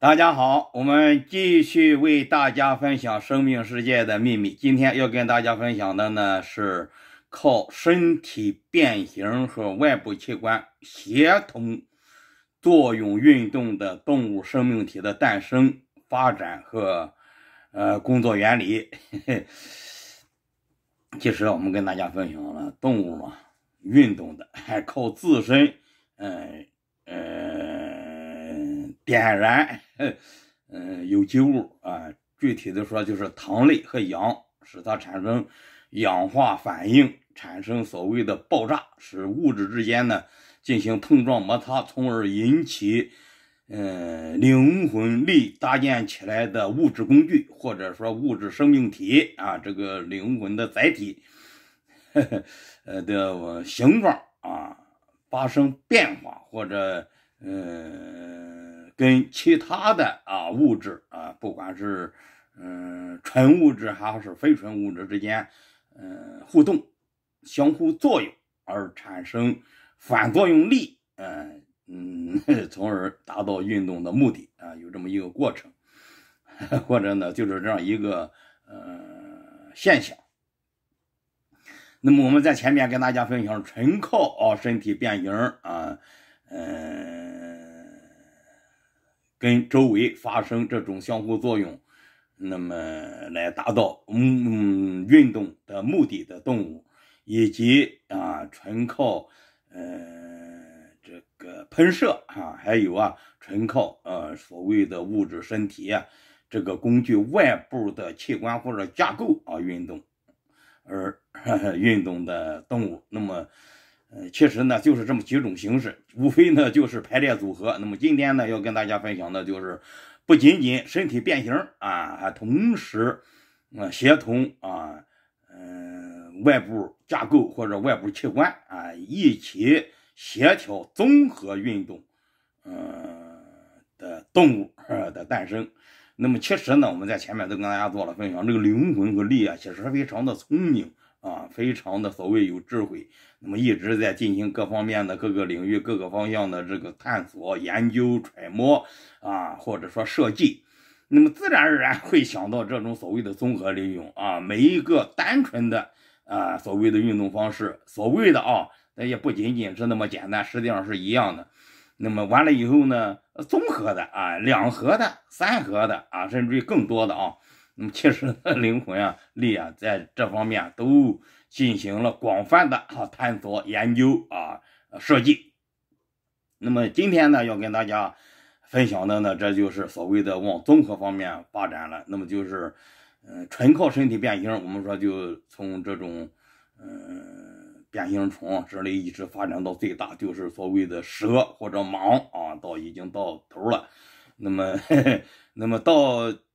大家好，我们继续为大家分享生命世界的秘密。今天要跟大家分享的呢是靠身体变形和外部器官协同作用运动的动物生命体的诞生、发展和呃工作原理。其实我们跟大家分享了动物嘛，运动的还靠自身，嗯呃。点燃，嗯，有机物啊，具体的说就是糖类和氧，使它产生氧化反应，产生所谓的爆炸，使物质之间呢进行碰撞摩擦，从而引起，嗯，灵魂力搭建起来的物质工具，或者说物质生命体啊，这个灵魂的载体，呃的形状啊发生变化，或者嗯。跟其他的啊物质啊，不管是嗯纯物质还是非纯物质之间，嗯，互动、相互作用而产生反作用力，嗯嗯，从而达到运动的目的啊，有这么一个过程，或者呢，就是这样一个呃现象。那么我们在前面跟大家分享，纯靠啊身体变形啊，嗯。跟周围发生这种相互作用，那么来达到嗯嗯运动的目的的动物，以及啊纯靠嗯这个喷射啊，还有啊纯靠呃所谓的物质身体啊这个工具外部的器官或者架构啊运动而 运动的动物，那么。嗯，其实呢就是这么几种形式，无非呢就是排列组合。那么今天呢要跟大家分享的就是，不仅仅身体变形啊，还同时，嗯，协同啊，嗯，外部架构或者外部器官啊一起协调综合运动，嗯的动物的诞生。那么其实呢，我们在前面都跟大家做了分享，这个灵魂和力啊，其实非常的聪明。啊，非常的所谓有智慧，那么一直在进行各方面的各个领域各个方向的这个探索研究揣摩啊，或者说设计，那么自然而然会想到这种所谓的综合利用啊，每一个单纯的啊所谓的运动方式，所谓的啊，那也不仅仅是那么简单，实际上是一样的。那么完了以后呢，综合的啊，两合的、三合的啊，甚至于更多的啊。那么其实 灵魂啊、力啊，在这方面都进行了广泛的啊探索、研究啊、设计。那么今天呢，要跟大家分享的呢，这就是所谓的往综合方面发展了。那么就是，嗯，纯靠身体变形，我们说就从这种嗯变形虫之类一直发展到最大，就是所谓的蛇或者蟒啊，到已经到头了。那么，那么到。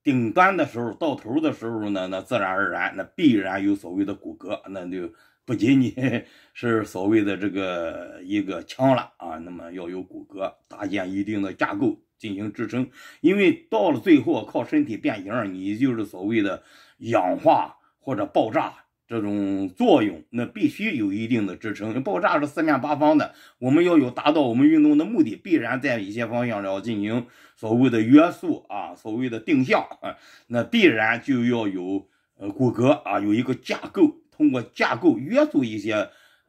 顶端的时候，到头的时候呢，那自然而然，那必然有所谓的骨骼，那就不仅仅是所谓的这个一个枪了啊，那么要有骨骼搭建一定的架构进行支撑，因为到了最后靠身体变形，你就是所谓的氧化或者爆炸。这种作用，那必须有一定的支撑。爆炸是四面八方的，我们要有达到我们运动的目的，必然在一些方向要进行所谓的约束啊，所谓的定向啊，那必然就要有呃骨骼啊，有一个架构，通过架构约束一些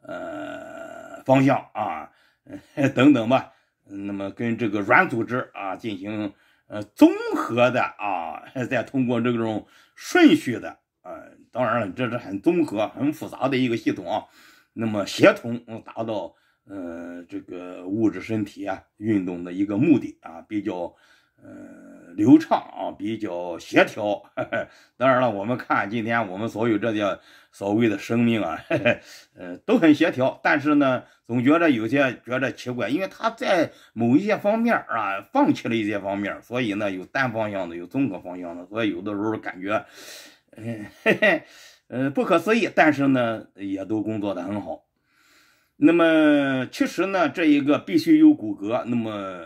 呃方向啊 等等吧。那么跟这个软组织啊进行呃综合的啊，再通过这种顺序的啊。当然了，这是很综合、很复杂的一个系统啊。那么协同达到呃这个物质身体啊运动的一个目的啊，比较呃流畅啊，比较协调。当然了，我们看今天我们所有这些所谓的生命啊，呃都很协调。但是呢，总觉得有些觉得奇怪，因为他在某一些方面啊放弃了一些方面，所以呢有单方向的，有综合方向的，所以有的时候感觉。嘿，呃，不可思议，但是呢，也都工作的很好。那么，其实呢，这一个必须有骨骼，那么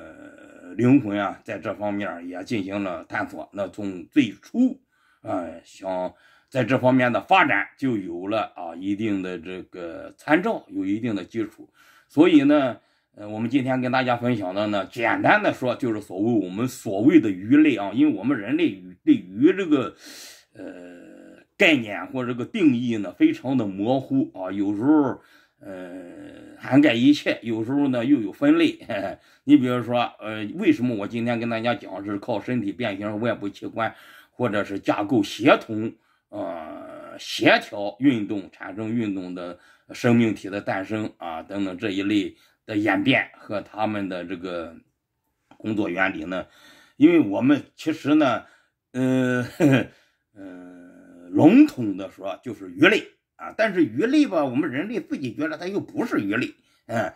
灵魂啊，在这方面也进行了探索。那从最初啊，想在这方面的发展，就有了啊一定的这个参照，有一定的基础。所以呢，呃，我们今天跟大家分享的呢，简单的说，就是所谓我们所谓的鱼类啊，因为我们人类对鱼这个。呃，概念或这个定义呢，非常的模糊啊。有时候，呃，涵盖一切；有时候呢，又有分类。你比如说，呃，为什么我今天跟大家讲是靠身体变形、外部器官或者是架构协同呃，协调运动产生运动的生命体的诞生啊，等等这一类的演变和他们的这个工作原理呢？因为我们其实呢，呃。呃，笼统的说就是鱼类啊，但是鱼类吧，我们人类自己觉得它又不是鱼类，嗯，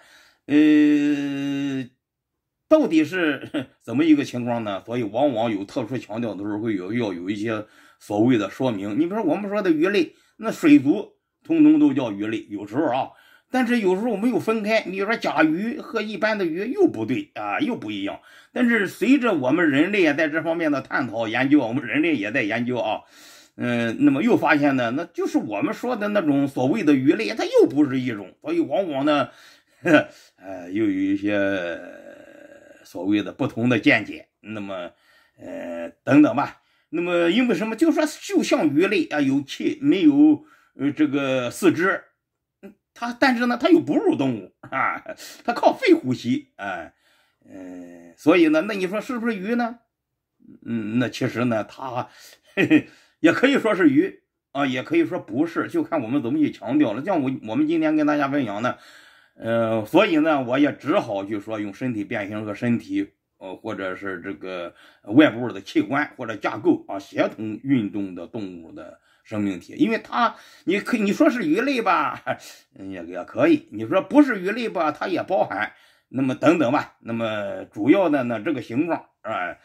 呃，到底是 怎么一个情况呢？所以往往有特殊强调的时候，会有要有一些所谓的说明。你比如说我们说的鱼类，那水族通通都叫鱼类，有时候啊。但是有时候没有分开，你说甲鱼和一般的鱼又不对啊，又不一样。但是随着我们人类在这方面的探讨研究，我们人类也在研究啊，嗯，那么又发现呢，那就是我们说的那种所谓的鱼类，它又不是一种，所以往往呢，呵 呃，又有一些所谓的不同的见解。那么，呃，等等吧。那么因为什么？就说就像鱼类啊，有气，没有呃这个四肢。它，但是呢，它有哺乳动物啊，它靠肺呼吸，哎，嗯，所以呢，那你说是不是鱼呢？嗯，那其实呢，它嘿嘿，也可以说是鱼啊，也可以说不是，就看我们怎么去强调了。像我，我们今天跟大家分享呢，呃，所以呢，我也只好就说用身体变形和身体，呃，或者是这个外部的器官或者架构啊协同运动的动物的。生命体，因为它，你可你说是鱼类吧，也也可以；你说不是鱼类吧，它也包含。那么等等吧，那么主要的呢，这个形状啊，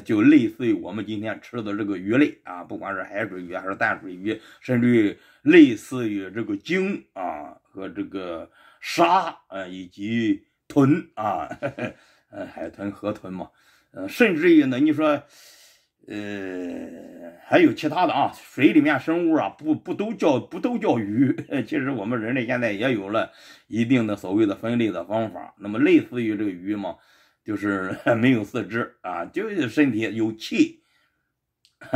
就类似于我们今天吃的这个鱼类啊，不管是海水鱼还是淡水鱼，甚至于类似于这个鲸啊和这个鲨啊以及豚啊，海豚、河豚嘛，呃，甚至于呢，你说。呃，还有其他的啊，水里面生物啊，不不都叫不都叫鱼？其实我们人类现在也有了一定的所谓的分类的方法。那么类似于这个鱼嘛，就是 没有四肢啊，就是身体有气，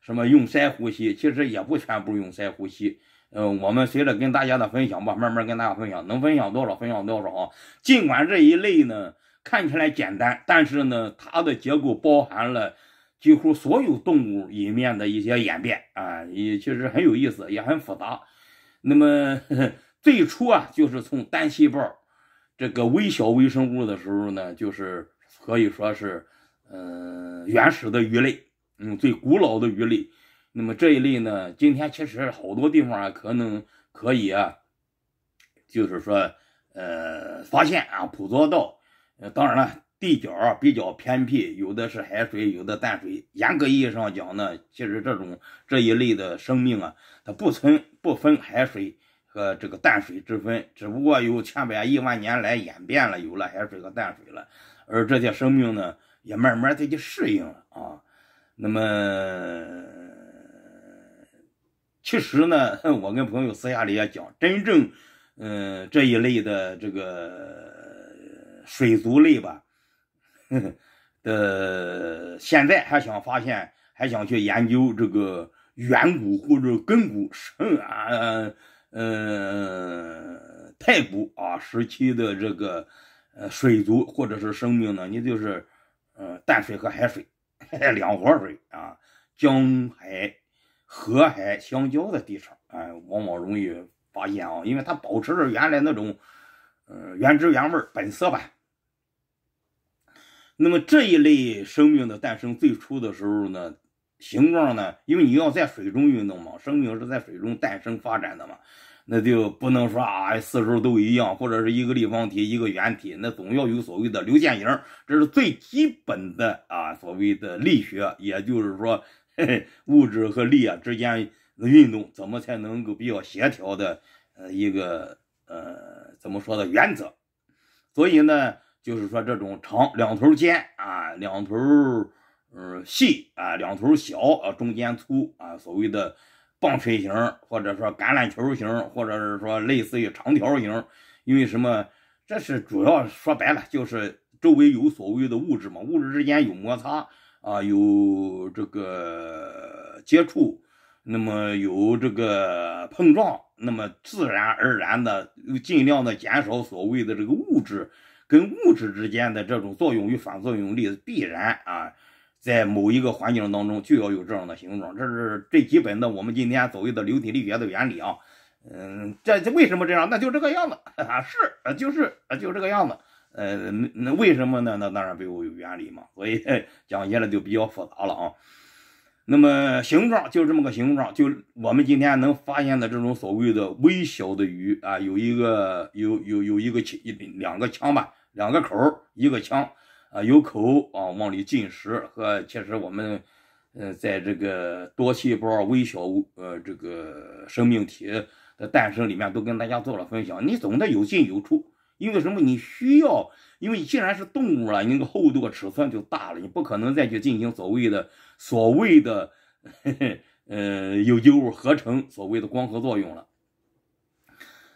什么用鳃呼吸，其实也不全部用鳃呼吸。嗯，我们随着跟大家的分享吧，慢慢跟大家分享，能分享多少分享多少啊。尽管这一类呢看起来简单，但是呢，它的结构包含了。几乎所有动物里面的一些演变啊，也确实很有意思，也很复杂。那么呵呵 最初啊，就是从单细胞这个微小微生物的时候呢，就是可以说是，嗯，原始的鱼类，嗯，最古老的鱼类。那么这一类呢，今天其实好多地方啊，可能可以啊，就是说，呃，发现啊，捕捉到。呃，当然了。地角比较偏僻，有的是海水，有的淡水。严格意义上讲呢，其实这种这一类的生命啊，它不存不分海水和这个淡水之分，只不过有千百亿万年来演变了，有了海水和淡水了。而这些生命呢，也慢慢的去适应了啊。那么，其实呢，我跟朋友私下里也讲，真正，嗯，这一类的这个水族类吧。呃，现在还想发现，还想去研究这个远古或者根古、呃，呃，太古啊时期的这个呃水族或者是生命呢？你就是呃淡水和海水 两活水啊，江海河海相交的地方啊，往往容易发现啊，因为它保持着原来那种嗯原汁原味本色吧。那么这一类生命的诞生最初的时候呢，形状呢，因为你要在水中运动嘛，生命是在水中诞生发展的嘛，那就不能说啊，四周都一样，或者是一个立方体，一个圆体，那总要有所谓的流线型，这是最基本的啊，所谓的力学，也就是说嘿嘿物质和力啊之间运动怎么才能够比较协调的呃一个呃，怎么说的原则？所以呢。就是说，这种长两头尖啊，两头嗯细啊，两头小啊，中间粗啊，所谓的棒槌形，或者说橄榄球形，或者是说类似于长条形。因为什么？这是主要说白了，就是周围有所谓的物质嘛，物质之间有摩擦啊，有这个接触，那么有这个碰撞，那么自然而然的，尽量的减少所谓的这个物质。跟物质之间的这种作用与反作用力必然啊，在某一个环境当中就要有这样的形状，这是最基本的。我们今天所谓的流体力学的原理啊，嗯，这为什么这样？那就这个样子，是，就是，就这个样子。呃，那为什么呢？那当然背后有原理嘛，所以 讲起来就比较复杂了啊。那么形状就这么个形状，就我们今天能发现的这种所谓的微小的鱼啊，有一个有有有一个两两个腔吧。两个口，一个腔啊，有口啊，往里进食和其实我们呃，在这个多细胞微小呃这个生命体的诞生里面，都跟大家做了分享。你总得有进有出，因为什么？你需要，因为既然是动物了，你那个厚度尺寸就大了，你不可能再去进行所谓的所谓的呃有机物合成，所谓的光合作用了，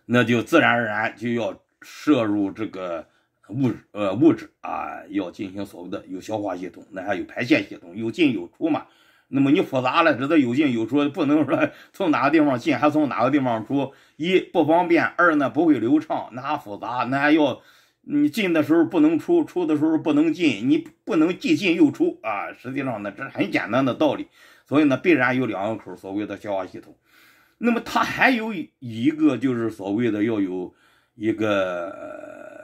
那就自然而然就要摄入这个。物质呃，物质啊，要进行所谓的有消化系统，那还有排泄系统，有进有出嘛。那么你复杂了，知道有进有出，不能说 从哪个地方进，还从哪个地方出，一不方便，二呢不会流畅，那复杂，那还要你进的时候不能出，出的时候不能进，你不能既进又出啊。实际上呢，这是很简单的道理，所以呢，必然有两个口，所谓的消化系统。那么它还有一个就是所谓的要有一个。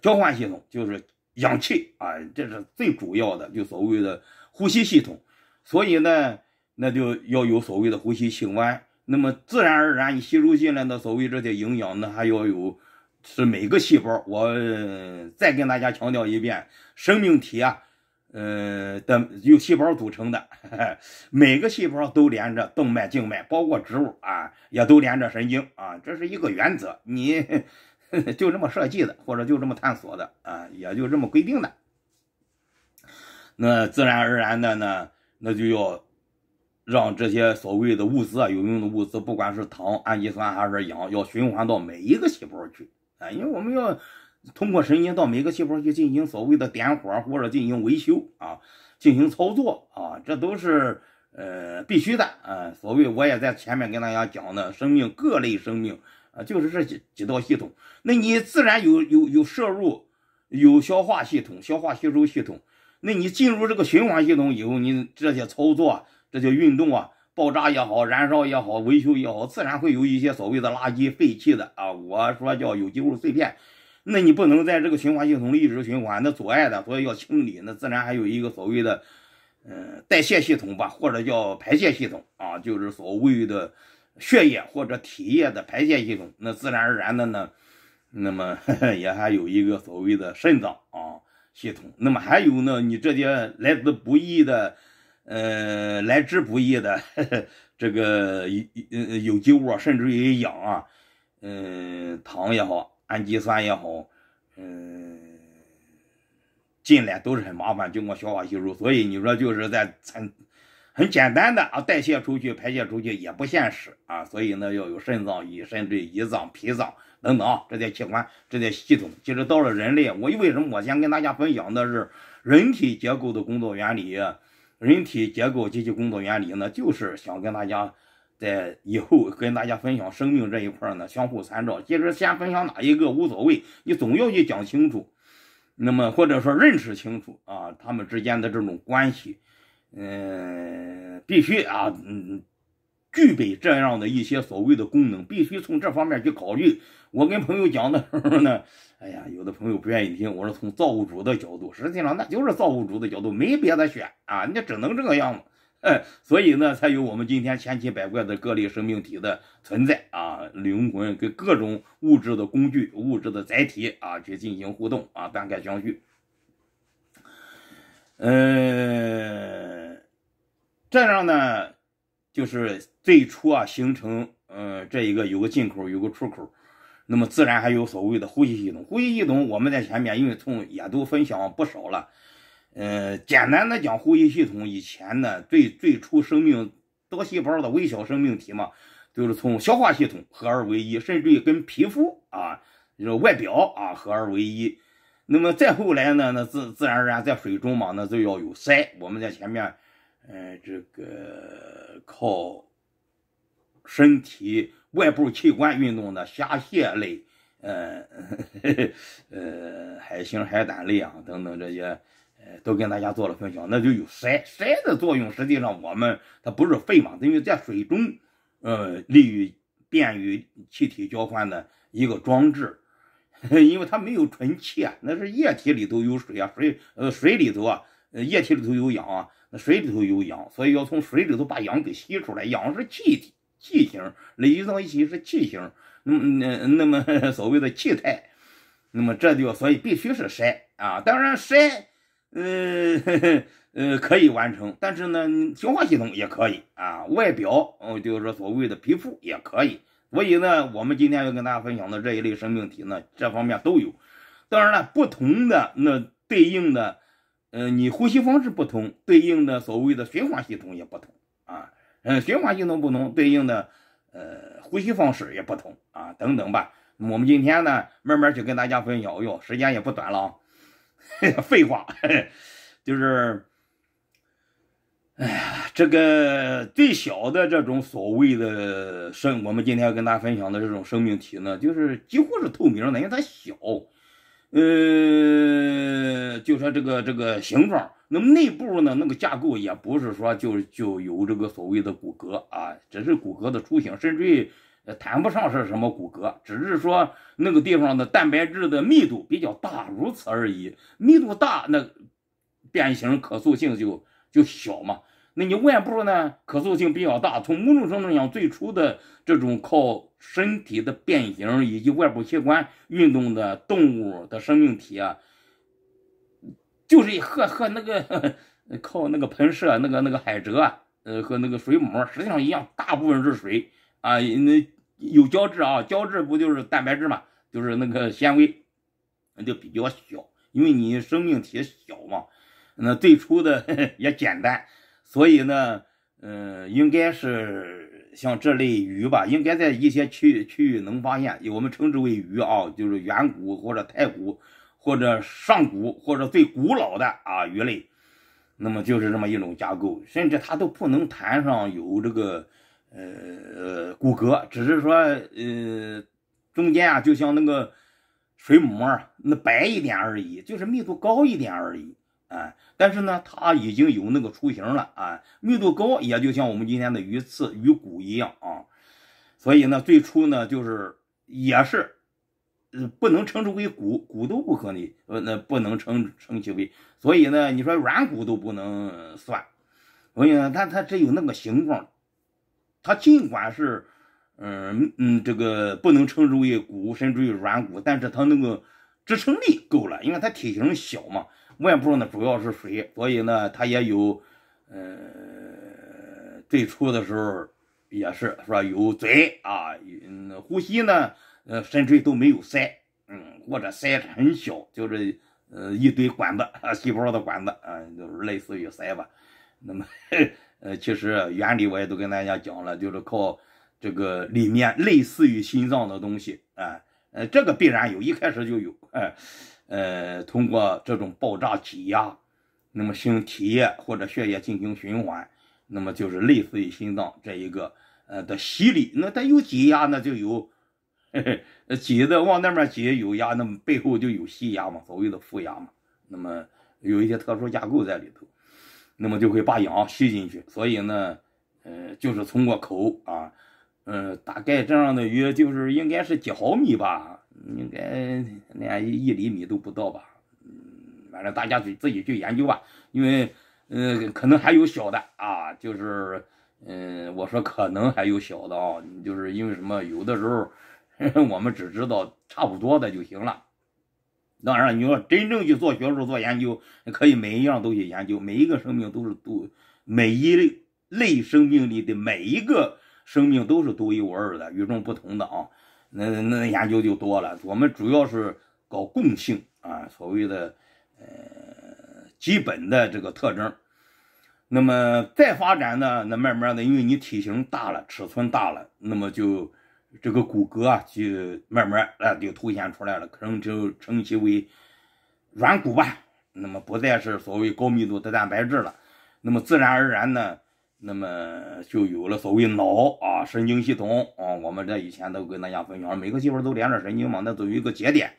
交换系统就是氧气啊，这是最主要的，就所谓的呼吸系统。所以呢，那就要有所谓的呼吸器官。那么自然而然，你吸收进来的所谓这些营养，呢，还要有是每个细胞。我再跟大家强调一遍，生命体啊，呃的由细胞组成的，每个细胞都连着动脉、静脉，包括植物啊，也都连着神经啊，这是一个原则。你。就这么设计的，或者就这么探索的啊，也就这么规定的。那自然而然的呢，那就要让这些所谓的物资啊，有用的物资，不管是糖、氨基酸还是氧，要循环到每一个细胞去啊，因为我们要通过神经到每个细胞去进行所谓的点火或者进行维修啊，进行操作啊，这都是呃必须的啊。所谓我也在前面跟大家讲的，生命各类生命。啊，就是这几几道系统，那你自然有有有摄入，有消化系统，消化吸收系统，那你进入这个循环系统以后，你这些操作，这些运动啊，爆炸也好，燃烧也好，维修也好，自然会有一些所谓的垃圾废弃的啊，我说叫有机物碎片，那你不能在这个循环系统里一直循环，那阻碍的，所以要清理，那自然还有一个所谓的，嗯，代谢系统吧，或者叫排泄系统啊，就是所谓的。血液或者体液的排泄系统，那自然而然的呢，那么 也还有一个所谓的肾脏啊系统，那么还有呢，你这些来之不易的，呃，来之不易的 这个有有机物啊，甚至于氧啊，嗯，糖也好，氨基酸也好，嗯，进来都是很麻烦，经过消化吸收，所以你说就是在餐。很简单的啊，代谢出去、排泄出去也不现实啊，所以呢，要有肾脏、以肾、对胰脏、脾脏等等啊、这些器官、这些系统。其实到了人类，我为什么我先跟大家分享的是人体结构的工作原理、人体结构及其工作原理呢？就是想跟大家在以后跟大家分享生命这一块呢，相互参照。其实先分享哪一个无所谓，你总要去讲清楚，那么或者说认识清楚啊，他们之间的这种关系。嗯，必须啊，嗯，具备这样的一些所谓的功能，必须从这方面去考虑。我跟朋友讲的时候呢，哎呀，有的朋友不愿意听。我说从造物主的角度，实际上那就是造物主的角度，没别的选啊，你只能这个样子。所以呢，才有我们今天千奇百怪的各类生命体的存在啊，灵魂跟各种物质的工具、物质的载体啊去进行互动啊，大概相续。嗯。这样呢，就是最初啊形成，呃，这一个有个进口，有个出口，那么自然还有所谓的呼吸系统。呼吸系统我们在前面，因为从也都分享不少了，呃，简单的讲，呼吸系统以前呢，最最初生命多细胞的微小生命体嘛，就是从消化系统合二为一，甚至于跟皮肤啊，就是外表啊合二为一。那么再后来呢，那自自然而然在水中嘛，那就要有鳃。我们在前面。嗯，这个靠身体外部器官运动的虾蟹类，嗯，呃，海星、海胆类啊等等这些，呃，都跟大家做了分享。那就有鳃，鳃的作用，实际上我们它不是肺嘛？等于在水中，呃，利于便于气体交换的一个装置，因为它没有纯气啊，那是液体里头有水啊，水，呃，水里头啊，呃，液体里头有氧啊。水里头有氧，所以要从水里头把氧给吸出来。氧是气体，气型，累积到一起是气型，那么那那么所谓的气态，那么这就所以必须是筛啊。当然，筛，鳃，呃呃可以完成，但是呢，消化系统也可以啊。外表，嗯，就是说所谓的皮肤也可以。所以呢，我们今天要跟大家分享的这一类生命体呢，这方面都有。当然了，不同的那对应的。嗯，你呼吸方式不同，对应的所谓的循环系统也不同啊。嗯，循环系统不同，对应的呃呼吸方式也不同啊，等等吧。我们今天呢，慢慢去跟大家分享，哟，时间也不短了啊。废话，就是，哎呀，这个最小的这种所谓的生，我们今天要跟大家分享的这种生命体呢，就是几乎是透明的，因为它小。呃，就说这个这个形状，那么内部呢，那个架构也不是说就就有这个所谓的骨骼啊，只是骨骼的雏形，甚至于谈不上是什么骨骼，只是说那个地方的蛋白质的密度比较大，如此而已。密度大，那变形可塑性就就小嘛。那你外部呢？可塑性比较大。从某种程度讲，最初的这种靠身体的变形以及外部器官运动的动物的生命体啊，就是和和那个靠那个喷射那个那个海蜇呃和那个水母实际上一样，大部分是水啊。那有胶质啊，胶质不就是蛋白质嘛？就是那个纤维，就比较小，因为你生命体小嘛。那最初的 也简单。所以呢，呃，应该是像这类鱼吧，应该在一些区区域能发现，我们称之为鱼啊，就是远古或者太古或者上古或者最古老的啊鱼类，那么就是这么一种架构，甚至它都不能谈上有这个呃骨骼，只是说呃中间啊就像那个水母啊，那白一点而已，就是密度高一点而已。啊，但是呢，它已经有那个雏形了啊，密度高，也就像我们今天的鱼刺、鱼骨一样啊。所以呢，最初呢，就是也是，呃，不能称之为骨，骨都不可以，呃，那不能称称其为。所以呢，你说软骨都不能算，我讲它它只有那个形状，它尽管是，嗯嗯，这个不能称之为骨，甚至于软骨，但是它那个支撑力够了，因为它体型小嘛。外部呢主要是水，所以呢它也有，呃，最初的时候也是说有嘴啊，嗯，呼吸呢，呃，甚至都没有鳃，嗯，或者鳃很小，就是呃一堆管子，细胞的管子啊，就是类似于鳃吧。那么，呃，其实原理我也都跟大家讲了，就是靠这个里面类似于心脏的东西啊，呃，这个必然有一开始就有，哎。呃，通过这种爆炸挤压，那么用体液或者血液进行循环，那么就是类似于心脏这一个呃的吸力。那它有挤压，那就有 挤的往那边挤有压，那么背后就有吸压嘛，所谓的负压嘛。那么有一些特殊架构在里头，那么就会把氧吸进去。所以呢，呃，就是通过口啊，呃，大概这样的鱼就是应该是几毫米吧。应该连一厘米都不到吧？嗯，反正大家自自己去研究吧。因为，呃，可能还有小的啊，就是，嗯，我说可能还有小的啊，就是因为什么，有的时候 我们只知道差不多的就行了。当然，你说真正去做学术、做研究，可以每一样都去研究，每一个生命都是独，每一类生命里的每一个生命都是独一无二的、与众不同的啊。那那研究就多了，我们主要是搞共性啊，所谓的呃基本的这个特征。那么再发展呢，那慢慢的，因为你体型大了，尺寸大了，那么就这个骨骼啊，就慢慢啊就凸显出来了，可能就称其为软骨吧。那么不再是所谓高密度的蛋白质了。那么自然而然呢？那么就有了所谓脑啊，神经系统啊，我们在以前都跟大家分享，每个细胞都连着神经嘛，那都有一个节点。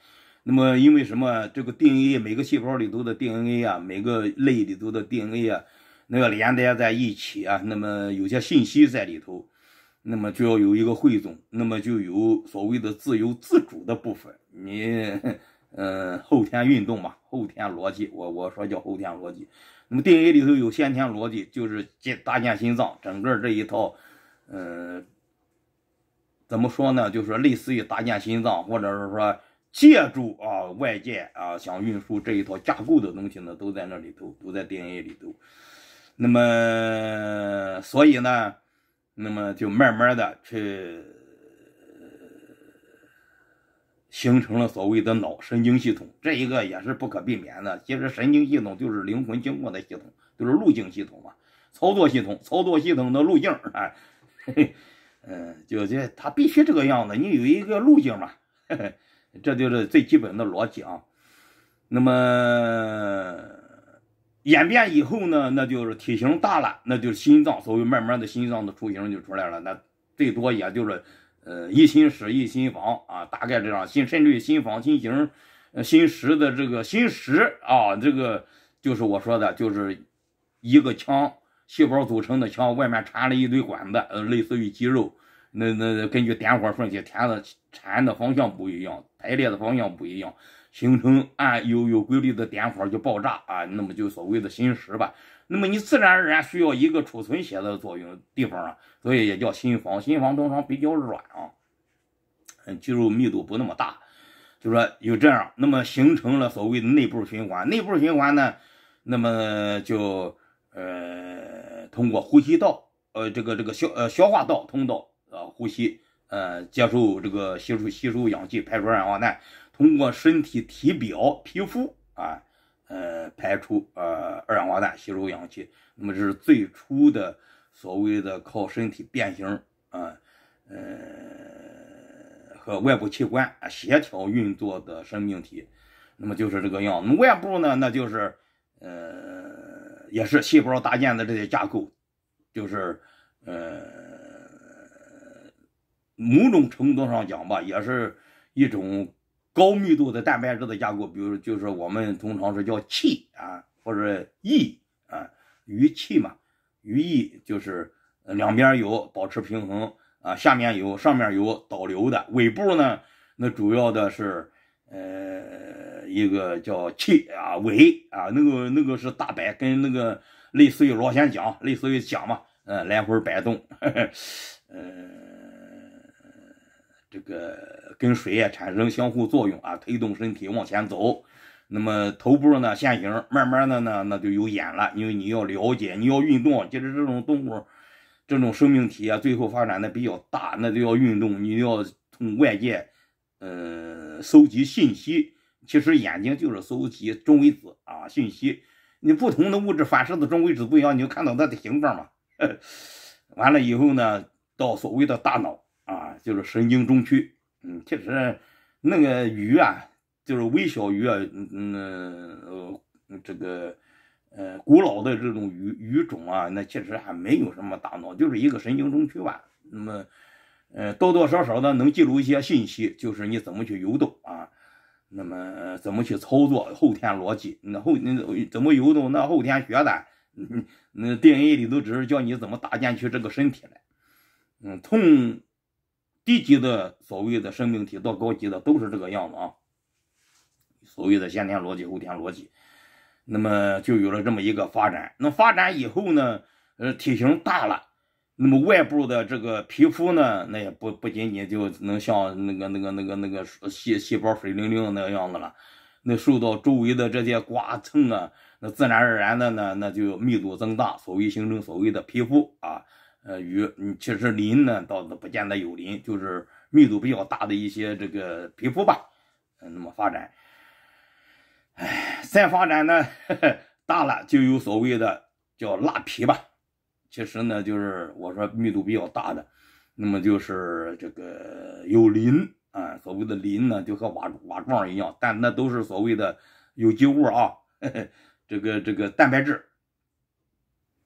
那么因为什么？这个 DNA，每个细胞里头的 DNA 啊，每个类里头的 DNA 啊，那个连带在一起啊，那么有些信息在里头，那么就要有一个汇总，那么就有所谓的自由自主的部分。你，嗯，后天运动嘛，后天逻辑，我我说叫后天逻辑。那么 DNA 里头有先天逻辑，就是建搭建心脏，整个这一套，呃，怎么说呢？就是说类似于搭建心脏，或者是说借助啊外界啊想运输这一套架构的东西呢，都在那里头，都在 DNA 里头。那么，所以呢，那么就慢慢的去。形成了所谓的脑神经系统，这一个也是不可避免的。其实神经系统就是灵魂经过的系统，就是路径系统嘛，操作系统，操作系统的路径，哎，嗯，就这它必须这个样子，你有一个路径嘛，这就是最基本的逻辑啊。那么演变以后呢，那就是体型大了，那就是心脏，所谓慢慢的心脏的雏形就出来了，那最多也就是。呃，一心室一心房啊，大概这样。心，甚至于心房、心型、呃，心室的这个心室啊，这个就是我说的，就是一个腔细胞组成的腔，外面缠了一堆管子，呃，类似于肌肉。那那根据点火顺序填的缠的方向不一样，排列的方向不一样。形成按有有规律的点火就爆炸啊，那么就所谓的心石吧。那么你自然而然需要一个储存血的作用地方啊，所以也叫心房。心房通常比较软啊，嗯，肌肉密度不那么大，就说有这样，那么形成了所谓的内部循环。内部循环呢，那么就呃通过呼吸道，呃这个这个消呃消化道通道啊呼吸，呃接受这个吸收吸收氧气，排出二氧化碳。通过身体体表皮肤啊，呃，排出呃二氧化碳，吸收氧气，那么这是最初的所谓的靠身体变形啊，呃，和外部器官协调运作的生命体，那么就是这个样子。外部呢，那就是呃，也是细胞搭建的这些架构，就是呃，某种程度上讲吧，也是一种。高密度的蛋白质的架构，比如就是我们通常是叫气啊，或者翼啊，鱼气嘛，鱼翼就是两边有保持平衡啊，下面有，上面有导流的尾部呢，那主要的是呃一个叫气啊尾啊，那个那个是大摆跟那个类似于螺旋桨，类似于桨嘛，呃来回摆动，呵呵，呃。这个跟水啊产生相互作用啊，推动身体往前走。那么头部呢，现形，慢慢的呢，那就有眼了。因为你要了解，你要运动。就是这种动物，这种生命体啊，最后发展的比较大，那就要运动。你要从外界，呃，搜集信息。其实眼睛就是搜集中微子啊信息。你不同的物质反射的中微子不一样，你就看到它的形状嘛。完了以后呢，到所谓的大脑。啊，就是神经中枢。嗯，其实那个鱼啊，就是微小鱼啊，嗯嗯，这个呃古老的这种鱼鱼种啊，那其实还没有什么大脑，就是一个神经中枢吧。那么，呃，多多少少的能记录一些信息，就是你怎么去游动啊，那么怎么去操作后天逻辑？那后那怎么游动？那后天学的，那 DNA 里头只是教你怎么搭建起这个身体来。嗯，从低级的所谓的生命体到高级的都是这个样子啊。所谓的先天逻辑后天逻辑，那么就有了这么一个发展。那发展以后呢，呃，体型大了，那么外部的这个皮肤呢，那也不不仅仅就能像那个那个那个那个细细胞水灵灵那个样子了。那受到周围的这些刮蹭啊，那自然而然的呢，那就密度增大，所谓形成所谓的皮肤啊。呃，鱼，其实磷呢倒是不见得有磷，就是密度比较大的一些这个皮肤吧，呃、那么发展，哎，再发展呢，大了就有所谓的叫蜡皮吧，其实呢就是我说密度比较大的，那么就是这个有磷啊，所谓的磷呢就和瓦瓦状一样，但那都是所谓的有机物啊，这个这个蛋白质。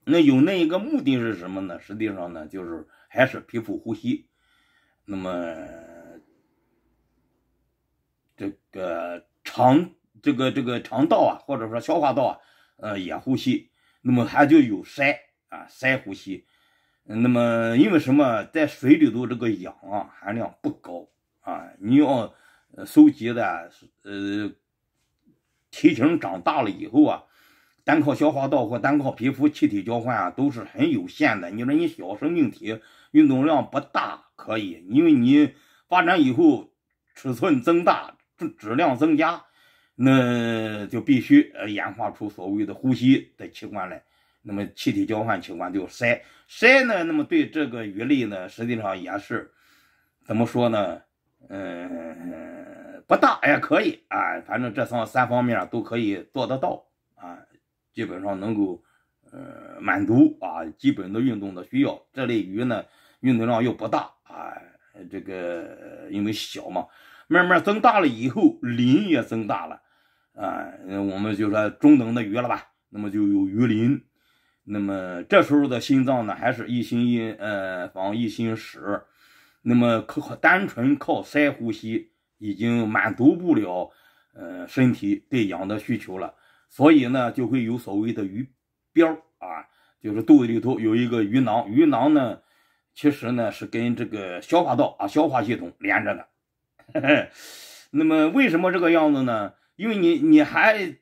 那有那一个目的是什么呢？实际上呢，就是还是皮肤呼吸。那么这个肠，这个这个肠道啊，或者说消化道啊，呃，也呼吸。那么它就有鳃啊，鳃呼吸。那么因为什么，在水里头这个氧啊含量不高啊，你要收集的，呃，体型长大了以后啊。单靠消化道或单靠皮肤气体交换啊，都是很有限的。你说你小生命体运动量不大，可以，因为你发展以后尺寸增大、质质量增加，那就必须呃演化出所谓的呼吸的器官来。那么气体交换器官就筛筛呢，那么对这个鱼类呢，实际上也是怎么说呢？嗯，不大也可以啊，反正这三三方面都可以做得到啊。基本上能够，呃，满足啊基本的运动的需要。这类鱼呢，运动量又不大啊，这个因为小嘛，慢慢增大了以后，鳞也增大了啊。我们就说中等的鱼了吧，那么就有鱼鳞，那么这时候的心脏呢，还是一心一呃，防一心室，那么靠单纯靠鳃呼吸已经满足不了呃身体对氧的需求了。所以呢，就会有所谓的鱼膘啊，就是肚子里头有一个鱼囊。鱼囊呢，其实呢是跟这个消化道啊、消化系统连着的。那么为什么这个样子呢？因为你你还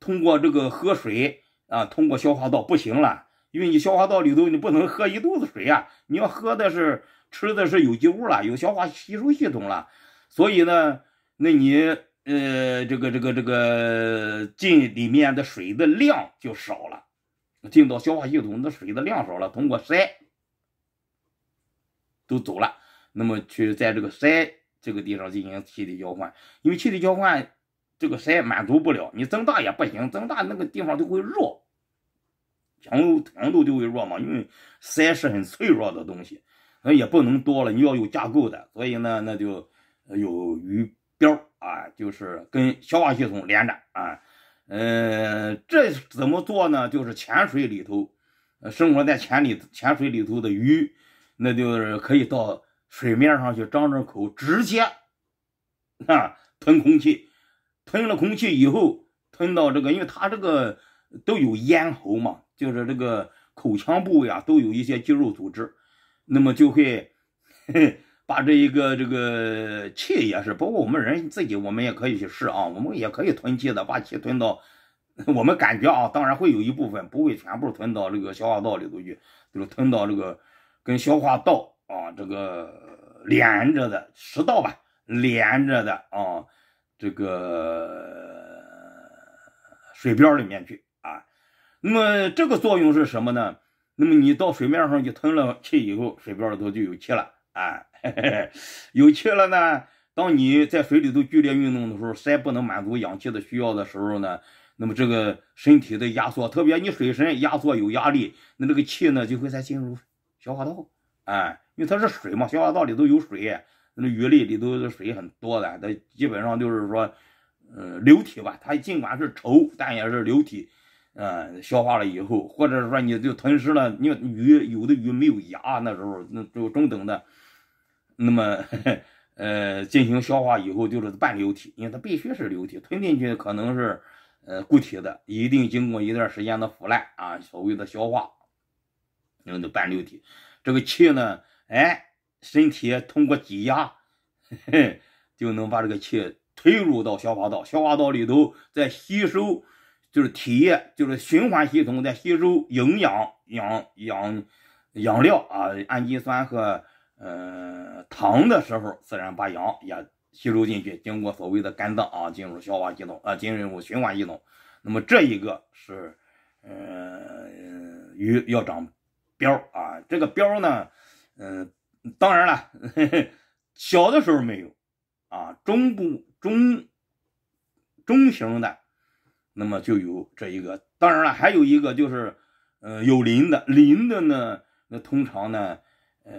通过这个喝水啊，通过消化道不行了，因为你消化道里头你不能喝一肚子水呀，你要喝的是吃的是有机物了，有消化吸收系统了，所以呢，那你。呃，这个这个这个进里面的水的量就少了，进到消化系统的水的量少了，通过筛都走了。那么去在这个筛这个地方进行气体交换，因为气体交换这个筛满足不了，你增大也不行，增大那个地方就会弱，强度强度就会弱嘛。因为筛是很脆弱的东西，那也不能多了，你要有架构的。所以呢，那就有鱼膘。啊，就是跟消化系统连着啊，嗯，这怎么做呢？就是潜水里头，生活在潜里、潜水里头的鱼，那就是可以到水面上去张着口直接，啊，吞空气，吞了空气以后，吞到这个，因为它这个都有咽喉嘛，就是这个口腔部位啊，都有一些肌肉组织，那么就会。把这一个这个气也是，包括我们人自己，我们也可以去试啊，我们也可以吞气的，把气吞到 我们感觉啊，当然会有一部分不会全部吞到这个消化道里头去，就是吞到这个跟消化道啊这个连着的食道吧，连着的啊这个水标里面去啊。那么这个作用是什么呢？那么你到水面上去吞了气以后，水标里头就有气了。啊，有气了呢。当你在水里头剧烈运动的时候，鳃不能满足氧气的需要的时候呢，那么这个身体的压缩，特别你水深，压缩有压力，那这个气呢就会再进入消化道。哎，因为它是水嘛，消化道里头有水，那鱼类里头的水很多的，它基本上就是说，呃，流体吧。它尽管是稠，但也是流体。嗯，消化了以后，或者是说你就吞噬了，你鱼有的鱼没有牙，那时候那就中等的。那么，呃，进行消化以后就是半流体，因为它必须是流体。吞进去可能是，呃，固体的，一定经过一段时间的腐烂啊，所谓的消化，用的半流体。这个气呢，哎，身体通过挤压嘿嘿，就能把这个气推入到消化道，消化道里头再吸收，就是体液，就是循环系统在吸收营养、养养养料啊，氨基酸和。嗯，糖的时候自然把氧也吸收进去，经过所谓的肝脏啊，进入消化系统啊，进入循环系统。那么这一个是，呃，鱼要长膘啊，这个膘呢，嗯，当然了，小的时候没有啊，中部中中型的，那么就有这一个。当然了，还有一个就是，呃，有磷的，磷的呢，那通常呢，呃。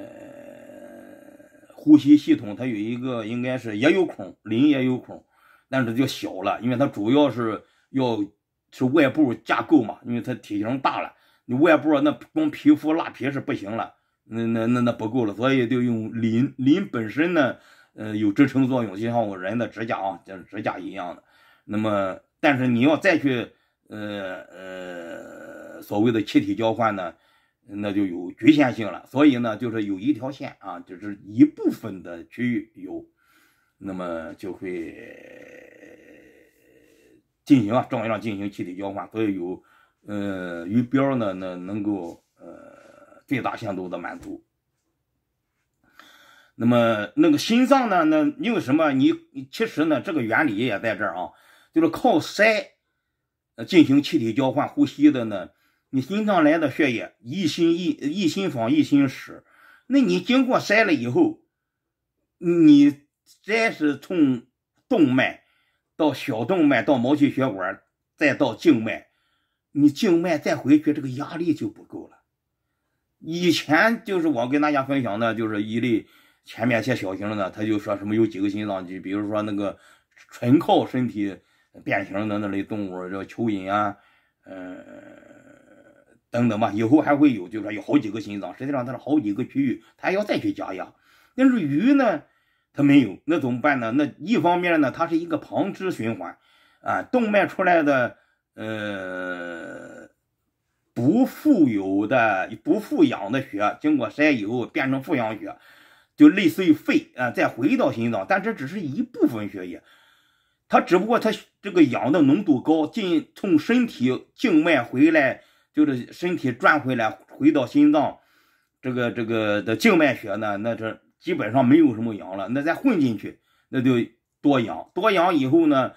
呼吸系统它有一个，应该是也有孔，鳞也有孔，但是就小了，因为它主要是要是外部架构嘛，因为它体型大了，你外部那光皮肤蜡皮是不行了，那那那那不够了，所以就用磷，磷本身呢，呃，有支撑作用，就像我人的指甲啊，像指甲一样的。那么，但是你要再去，呃呃，所谓的气体交换呢？那就有局限性了，所以呢，就是有一条线啊，就是一部分的区域有，那么就会进行啊，照样进行气体交换，所以有，呃，鱼标呢，那能够呃，最大限度的满足。那么那个心脏呢，那因为什么？你其实呢，这个原理也在这儿啊，就是靠鳃进行气体交换呼吸的呢。你心脏来的血液，一心一一心房一心室，那你经过筛了以后，你筛是从动脉到小动脉到毛细血管，再到静脉，你静脉再回去，这个压力就不够了。以前就是我跟大家分享的，就是一类前面些小型的，他就说什么有几个心脏，就比如说那个纯靠身体变形的那类动物，叫蚯蚓啊，嗯。等等吧，以后还会有，就是说有好几个心脏，实际上它是好几个区域，它还要再去加压。但是鱼呢，它没有，那怎么办呢？那一方面呢，它是一个旁支循环，啊，动脉出来的呃不富有的不富氧的血，经过筛以后变成富氧血，就类似于肺啊，再回到心脏，但这只是一部分血液，它只不过它这个氧的浓度高，进从身体静脉回来。就是身体转回来，回到心脏，这个这个的静脉血呢，那这基本上没有什么氧了。那再混进去，那就多氧，多氧以后呢，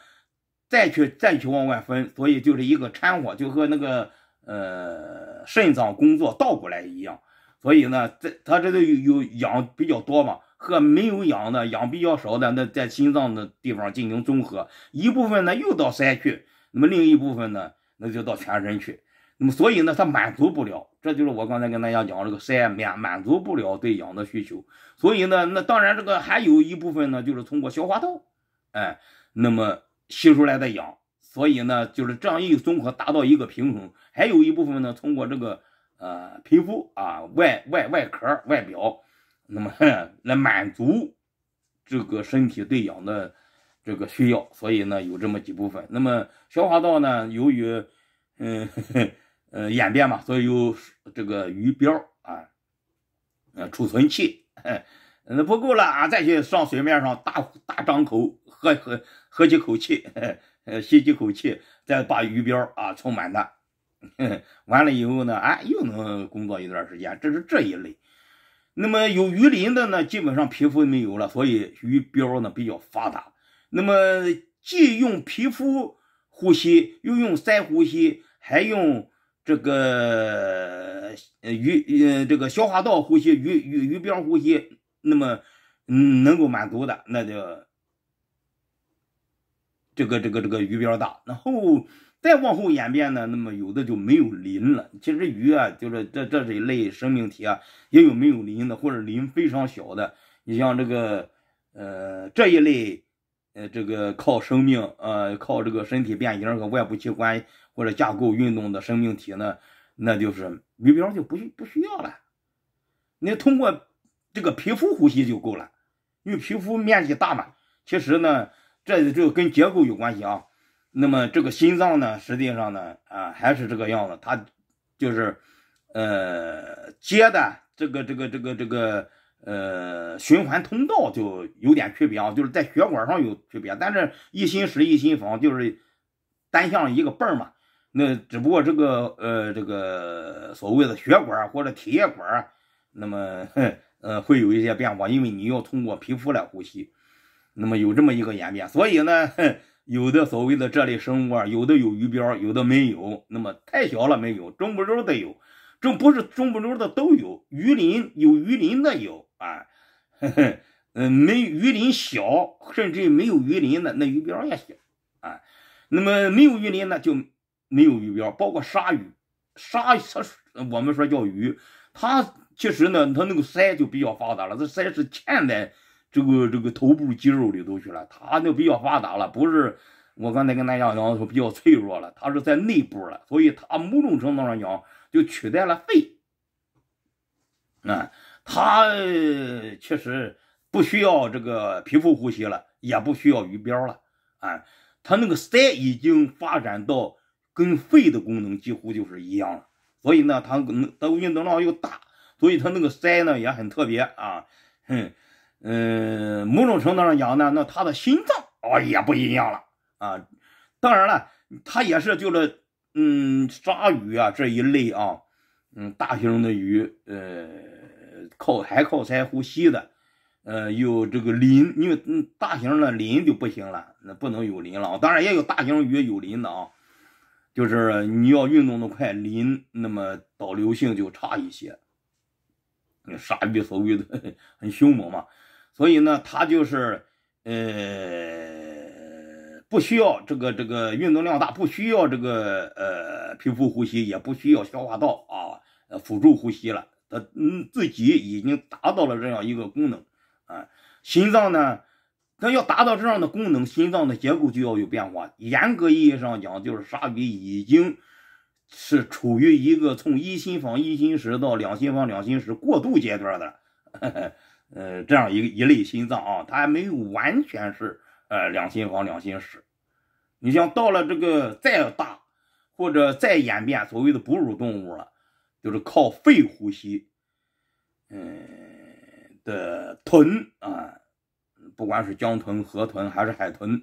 再去再去往外分，所以就是一个掺和，就和那个呃肾脏工作倒过来一样。所以呢，在它这都有氧比较多嘛，和没有氧的、氧比较少的，那在心脏的地方进行综合，一部分呢又到腮去，那么另一部分呢，那就到全身去。那么，所以呢，它满足不了，这就是我刚才跟大家讲，这个鳃满满足不了对氧的需求。所以呢，那当然这个还有一部分呢，就是通过消化道，哎，那么吸出来的氧。所以呢，就是这样一综合达到一个平衡。还有一部分呢，通过这个呃皮肤啊外外外壳外表，那么来满足这个身体对氧的这个需要。所以呢，有这么几部分。那么消化道呢，由于嗯。呃，演变嘛，所以有这个鱼膘啊，呃，储存器，那不够了啊，再去上水面上大大张口喝喝喝几口气，呃，吸几口气，再把鱼膘啊充满的，完了以后呢，啊又能工作一段时间。这是这一类。那么有鱼鳞的呢，基本上皮肤没有了，所以鱼膘呢比较发达。那么既用皮肤呼吸，又用鳃呼吸，还用。这个鱼，呃，这个消化道呼吸、鱼鱼鱼鳔呼吸，那么嗯，能够满足的，那就这个这个这个鱼鳔大。然后再往后演变呢，那么有的就没有鳞了。其实鱼啊，就是这这是一类生命体啊，也有没有鳞的，或者鳞非常小的。你像这个呃这一类，呃，这个靠生命，呃，靠这个身体变形和外部器官。或者架构运动的生命体呢，那就是鱼标就不需不需要了，你通过这个皮肤呼吸就够了，因为皮肤面积大嘛。其实呢，这就跟结构有关系啊。那么这个心脏呢，实际上呢，啊还是这个样子，它就是呃接的这个这个这个这个呃循环通道就有点区别啊，就是在血管上有区别，但是一心室一心房就是单向一个泵嘛。那只不过这个呃，这个所谓的血管或者体液管，那么呃会有一些变化，因为你要通过皮肤来呼吸，那么有这么一个演变。所以呢，有的所谓的这类生物啊，有的有鱼膘，有的没有。那么太小了没有，中不溜的有，这不是中不溜的都有鱼鳞，有鱼鳞的有啊，嗯没鱼鳞小，甚至没有鱼鳞的那鱼膘也小啊。那么没有鱼鳞呢，就。没有鱼膘，包括鲨鱼，鲨它我们说叫鱼，它其实呢，它那个鳃就比较发达了。这鳃是嵌在这个这个头部肌肉里头去了，它就比较发达了，不是我刚才跟大家讲说比较脆弱了，它是在内部了，所以它某种程度上讲就取代了肺。啊，它确实不需要这个皮肤呼吸了，也不需要鱼膘了，啊，它那个鳃已经发展到。跟肺的功能几乎就是一样了，所以呢，它在运动量又大，所以它那个鳃呢也很特别啊。嗯，某种程度上讲呢，那它的心脏哦也不一样了啊。当然了，它也是就是嗯，鲨鱼啊这一类啊，嗯，大型的鱼，呃，靠还靠鳃呼吸的，呃，有这个磷，因为大型的磷就不行了，那不能有磷了。当然也有大型鱼有磷的啊。就是你要运动的快，磷那么导流性就差一些。那鲨鱼所谓的 很凶猛嘛，所以呢，它就是呃不需要这个这个运动量大，不需要这个呃皮肤呼吸，也不需要消化道啊辅助呼吸了，它嗯自己已经达到了这样一个功能啊，心脏呢。那要达到这样的功能，心脏的结构就要有变化。严格意义上讲，就是鲨鱼已经是处于一个从一心房一心室到两心房两心室过渡阶段的，呃，这样一一类心脏啊，它还没有完全是呃两心房两心室。你像到了这个再大或者再演变，所谓的哺乳动物了，就是靠肺呼吸，嗯的臀啊。不管是江豚、河豚还是海豚，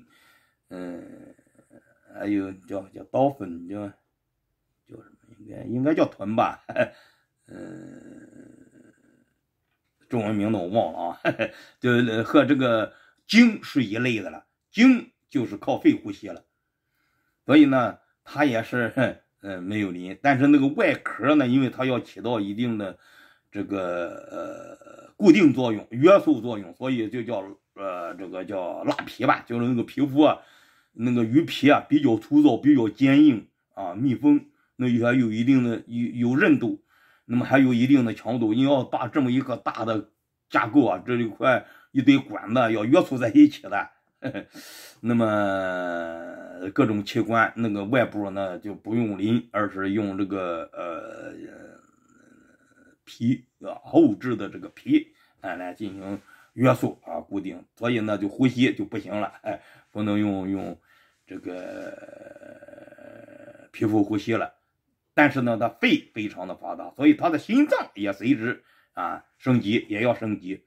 嗯，还有叫叫刀粉叫叫什么？应该应该叫豚吧？嗯，中文名字我忘了啊。就和这个鲸是一类的了，鲸就是靠肺呼吸了。所以呢，它也是嗯没有鳞，但是那个外壳呢，因为它要起到一定的这个呃固定作用、约束作用，所以就叫。呃，这个叫蜡皮吧，就是那个皮肤啊，那个鱼皮啊，比较粗糙，比较坚硬啊，密封，那也有一定的有有韧度，那么还有一定的强度。你要把这么一个大的架构啊，这一块一堆管子要约束在一起的，那么各种器官那个外部呢就不用鳞，而是用这个呃皮，厚质的这个皮啊来进行。约束啊，固定，所以呢，就呼吸就不行了，哎，不能用用这个皮肤呼吸了。但是呢，他肺非常的发达，所以他的心脏也随之啊升级，也要升级。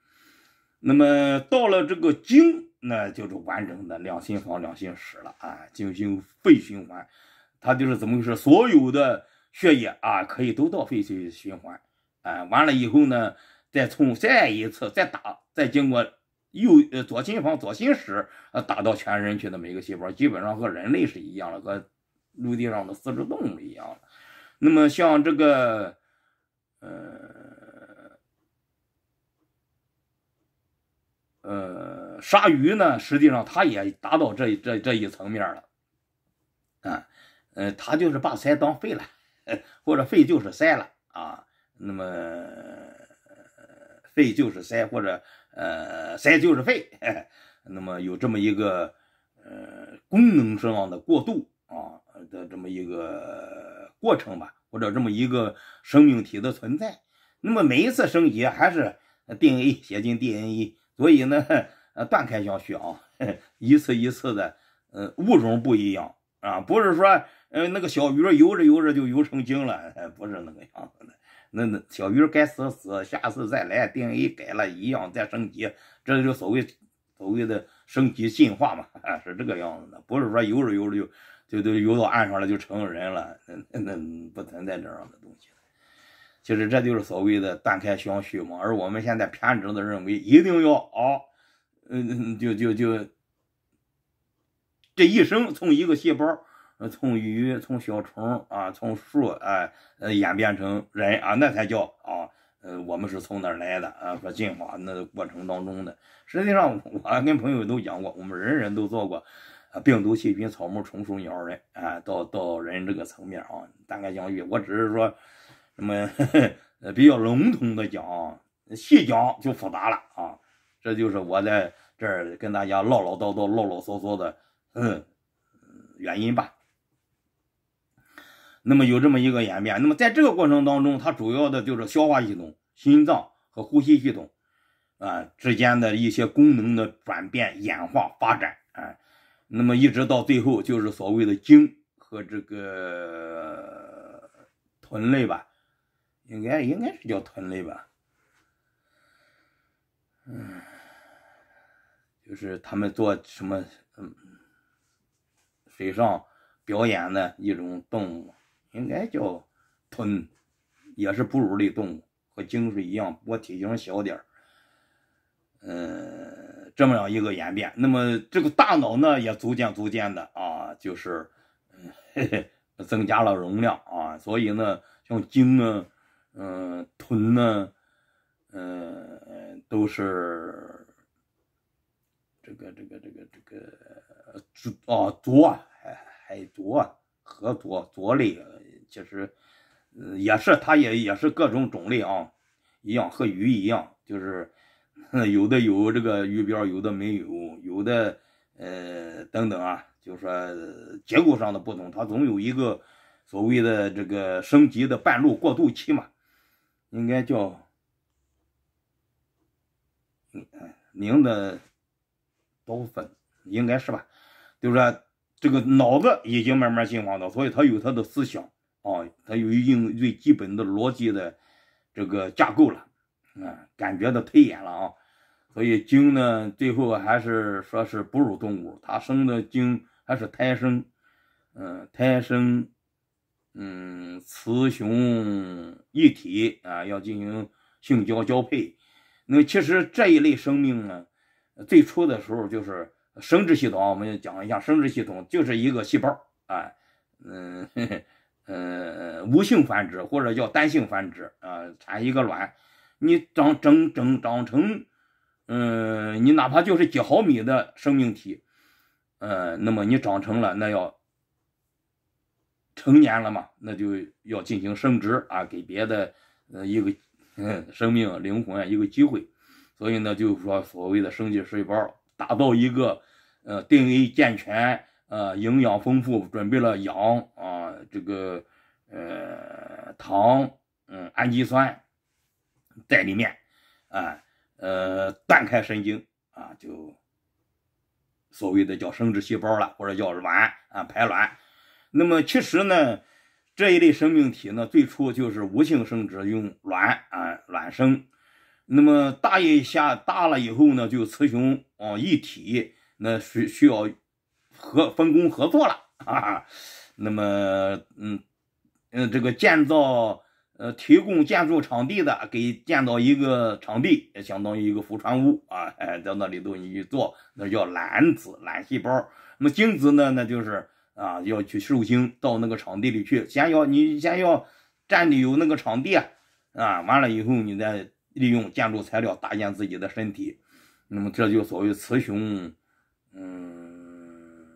那么到了这个经，那就是完整的两心房、两心室了啊，进行肺循环。它就是怎么回事？所有的血液啊，可以都到肺去循环，啊，完了以后呢？再从再一次再打，再经过右呃左心房、左心室，呃，打到全身去的每一个细胞，基本上和人类是一样的，和陆地上的四肢动物一样。那么像这个，呃呃，鲨鱼呢，实际上它也达到这这这一层面了，啊，呃，它就是把鳃当肺了，或者肺就是鳃了啊，那么。肺就是腮，或者呃，腮就是肺，那么有这么一个呃功能上的过渡啊的这么一个过程吧，或者这么一个生命体的存在。那么每一次升级还是 DNA 写进 DNA，所以呢断开相续啊，一次一次的呃物种不一样啊，不是说呃那个小鱼游着游着就游成精了，不是那个样子的。那那小鱼儿该死死，下次再来 DNA 改了一样再升级，这就所谓所谓的升级进化嘛，是这个样子的，不是说游着游着就就就游到岸上了就成人了，那那不存在这样的东西。其实这就是所谓的断开相续嘛，而我们现在偏执的认为一定要啊，嗯，就就就这一生从一个细胞。从鱼从小虫啊，从树哎呃演变成人啊，那才叫啊呃我们是从哪儿来的啊？说进化那过程当中的，实际上我跟朋友都讲过，我们人人都做过啊病毒、细菌、草木、虫鼠、鸟人啊，到到人这个层面啊，大概讲一，我只是说，那么比较笼统的讲，细讲就复杂了啊。这就是我在这儿跟大家唠唠叨叨、唠唠嗦嗦的嗯原因吧。那么有这么一个演变，那么在这个过程当中，它主要的就是消化系统、心脏和呼吸系统啊之间的一些功能的转变、演化、发展啊，那么一直到最后就是所谓的鲸和这个豚类吧，应该应该是叫豚类吧，嗯，就是他们做什么嗯，水上表演的一种动物。应该叫豚，也是哺乳类动物，和鲸是一样，不过体型小点儿。嗯，这么样一个演变，那么这个大脑呢，也逐渐逐渐的啊，就是嘿嘿，增加了容量啊，所以呢，像鲸啊，嗯，豚呢，嗯，都是这个这个这个这个足啊多啊海海多啊。合作种类其实，也是它也也是各种种类啊，一样和鱼一样，就是有的有这个鱼标，有的没有，有的呃等等啊，就说结构上的不同，它总有一个所谓的这个升级的半路过渡期嘛，应该叫嗯的刀都分应该是吧，就说。这个脑子已经慢慢进化到，所以他有他的思想啊，他有一定最基本的逻辑的这个架构了，啊，感觉到推演了啊，所以精呢，最后还是说是哺乳动物，它生的精还是胎生，嗯，胎生，嗯，雌雄一体啊，要进行性交交配。那其实这一类生命呢，最初的时候就是。生殖系统，啊，我们讲一下。生殖系统就是一个细胞啊，嗯嗯，无性繁殖或者叫单性繁殖啊，产一个卵，你长整整长成，嗯，你哪怕就是几毫米的生命体，嗯，那么你长成了，那要成年了嘛，那就要进行生殖啊，给别的一个嗯 生命灵魂一个机会，所以呢，就是说所谓的生殖细胞。打造一个，呃，DNA 健全，呃，营养丰富，准备了氧啊，这个，呃，糖，嗯，氨基酸在里面，啊，呃，断开神经啊，就所谓的叫生殖细胞了，或者叫卵啊，排卵。那么其实呢，这一类生命体呢，最初就是无性生殖，用卵啊，卵生。那么大一下大了以后呢，就雌雄啊一体，那需需要合分工合作了。那么，嗯嗯，这个建造呃提供建筑场地的，给建造一个场地，相当于一个浮船屋啊，哎，在那里头你去做，那叫卵子、卵细胞。那么精子呢，那就是啊要去受精，到那个场地里去，先要你先要占领有那个场地啊，啊，完了以后你再。利用建筑材料搭建自己的身体，那么这就所谓雌雄嗯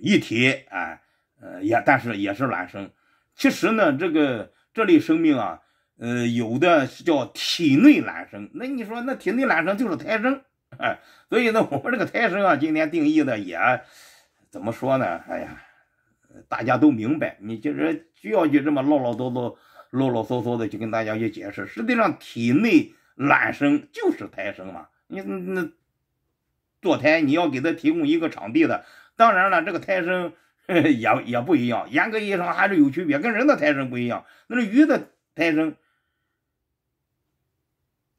一体哎，呃也但是也是卵生。其实呢，这个这类生命啊，呃有的是叫体内卵生。那你说那体内卵生就是胎生，所以呢，我们这个胎生啊，今天定义的也怎么说呢？哎呀，大家都明白，你就是需要去这么唠唠叨叨。啰啰嗦嗦的去跟大家去解释，实际上体内卵生就是胎生嘛。你那做胎，你要给他提供一个场地的。当然了，这个胎生 也也不一样，严格意义上还是有区别，跟人的胎生不一样。那是鱼的胎生，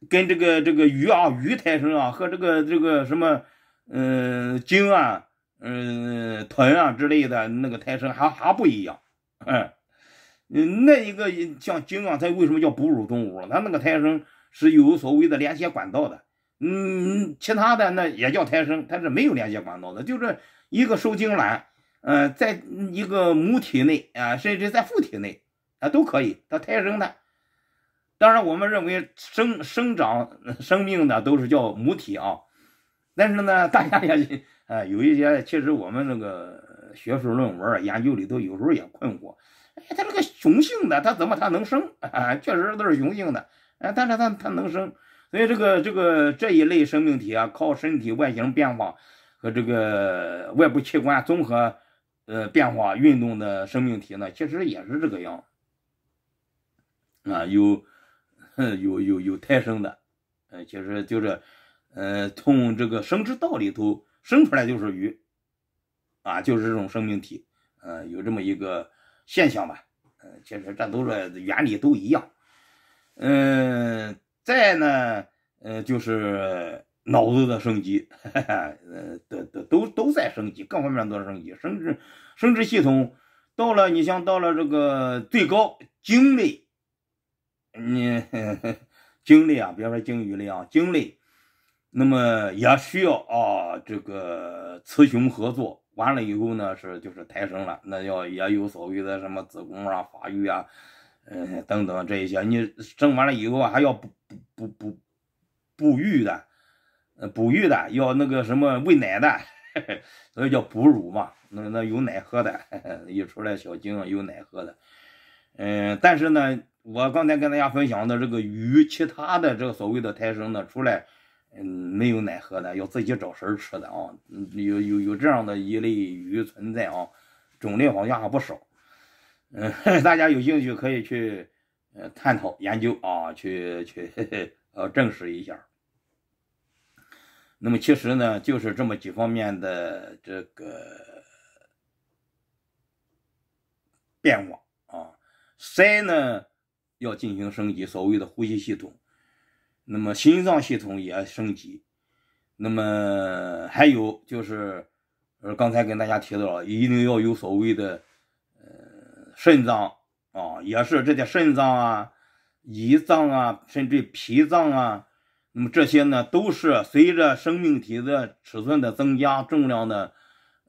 跟这个这个鱼啊鱼胎生啊，和这个这个什么嗯鲸啊嗯豚啊之类的那个胎生还还不一样，嗯。嗯，那一个像金刚胎为什么叫哺乳动物？它那个胎生是有所谓的连接管道的。嗯，其他的那也叫胎生，它是没有连接管道的，就是一个受精卵，嗯，在一个母体内啊，甚至在父体内啊都可以，它胎生的。当然，我们认为生生长生命的都是叫母体啊，但是呢，大家也啊，有一些其实我们那个学术论文研究里头有时候也困惑。它这个雄性的，它怎么它能生 啊？确实都是雄性的，啊，但是它它能生，所以这个这个这一类生命体啊，靠身体外形变化和这个外部器官综合呃变化运动的生命体呢，其实也是这个样啊，有有有有胎生的，呃，其实就是呃，从这个生殖道里头生出来就是鱼啊，就是这种生命体，呃，有这么一个。现象吧，呃，其实这都是原理都一样，嗯，再呢，呃，就是脑子的升级，哈哈呃，都都都都在升级，各方面都在升级，生殖生殖系统到了，你像到了这个最高鲸类，你鲸类啊，比如说鲸鱼类啊，鲸类，那么也需要啊这个雌雄合作。完了以后呢，是就是胎生了，那要也有所谓的什么子宫啊、发育啊、嗯等等这一些。你生完了以后还要补补补补哺育的，哺育的要那个什么喂奶的，所以叫哺乳嘛。那那有奶喝的，一出来小精有奶喝的。嗯，但是呢，我刚才跟大家分享的这个鱼，其他的这个所谓的胎生的出来。嗯，没有奶喝的，要自己找食儿吃的啊。有有有这样的一类鱼存在啊，种类好像还不少。嗯，大家有兴趣可以去呃探讨研究啊，去去 呃证实一下。那么其实呢，就是这么几方面的这个变化啊。鳃呢要进行升级，所谓的呼吸系统。那么心脏系统也升级，那么还有就是，呃，刚才跟大家提到了，一定要有所谓的，呃，肾脏啊，也是这些肾脏啊、胰脏啊，甚至脾脏啊，那么这些呢，都是随着生命体的尺寸的增加、重量的，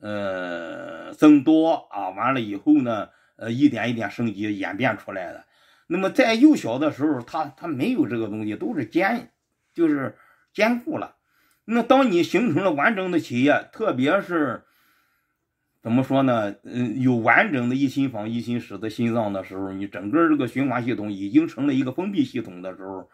呃，增多啊，完了以后呢，呃，一点一点升级、演变出来的。那么在幼小的时候，它它没有这个东西，都是兼，就是兼顾了。那当你形成了完整的企业，特别是，怎么说呢？嗯，有完整的一心房一心室的心脏的时候，你整个这个循环系统已经成了一个封闭系统的时候，